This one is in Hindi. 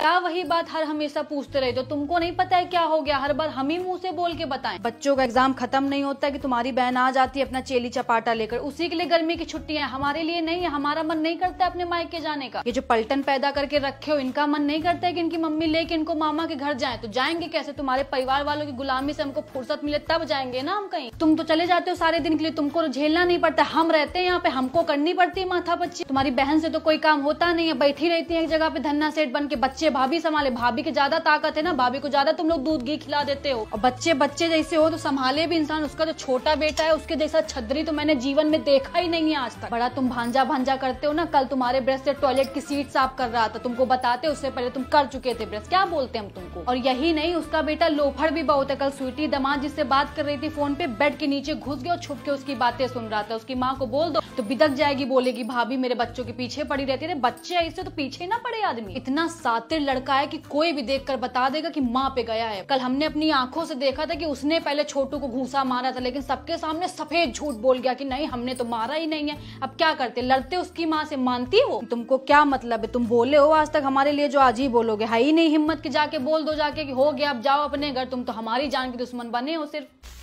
क्या वही बात हर हमेशा पूछते रहे तो तुमको नहीं पता है क्या हो गया हर बार हम ही मुंह से बोल के बताएं बच्चों का एग्जाम खत्म नहीं होता कि तुम्हारी बहन आ जाती है अपना चेली चपाटा लेकर उसी के लिए गर्मी की छुट्टी है हमारे लिए नहीं है हमारा मन नहीं करता अपने मायके जाने का ये जो पलटन पैदा करके रखे हो इनका मन नहीं करता है कि इनकी मम्मी लेके इनको मामा के घर जाए तो जाएंगे कैसे तुम्हारे परिवार वालों की गुलामी से हमको फुर्सत मिले तब जाएंगे ना हम कहीं तुम तो चले जाते हो सारे दिन के लिए तुमको तो झेलना नहीं पड़ता हम रहते हैं यहाँ पे हमको करनी पड़ती है माथा बच्ची तुम्हारी बहन से तो कोई काम होता नहीं है बैठी रहती है एक जगह पे धन्ना सेठ बन के बच्चे बच्चे भाभी संभाले भाभी की ज्यादा ताकत है ना भाभी को ज्यादा तुम लोग दूध घी खिला देते हो और बच्चे बच्चे जैसे हो तो संभाले भी इंसान उसका जो छोटा बेटा है उसके जैसा छतरी तो मैंने जीवन में देखा ही नहीं है आज तक बड़ा तुम भांजा भांजा करते हो ना कल तुम्हारे ब्रश से टॉयलेट की सीट साफ कर रहा था तुमको बताते उससे पहले तुम कर चुके थे ब्रश क्या बोलते हम तुमको और यही नहीं उसका बेटा लोफड़ भी बहुत है कल स्वीटी दमाद जिससे बात कर रही थी फोन पे बेड के नीचे घुस गया और छुप के उसकी बातें सुन रहा था उसकी माँ को बोल दो तो बिदक जाएगी बोलेगी भाभी मेरे बच्चों के पीछे पड़ी रहती है बच्चे ऐसे तो पीछे ना पड़े आदमी इतना साते ये लड़का है कि कोई भी देखकर बता देगा कि माँ पे गया है कल हमने अपनी आंखों से देखा था कि उसने पहले छोटू को घूसा मारा था लेकिन सबके सामने सफेद झूठ बोल गया कि नहीं हमने तो मारा ही नहीं है अब क्या करते लड़ते उसकी माँ से मानती हो तुमको क्या मतलब है तुम बोले हो आज तक हमारे लिए जो आज ही बोलोगे है ही नहीं हिम्मत की जाके बोल दो जाके कि हो गया अब जाओ अपने घर तुम तो हमारी जान के दुश्मन बने हो सिर्फ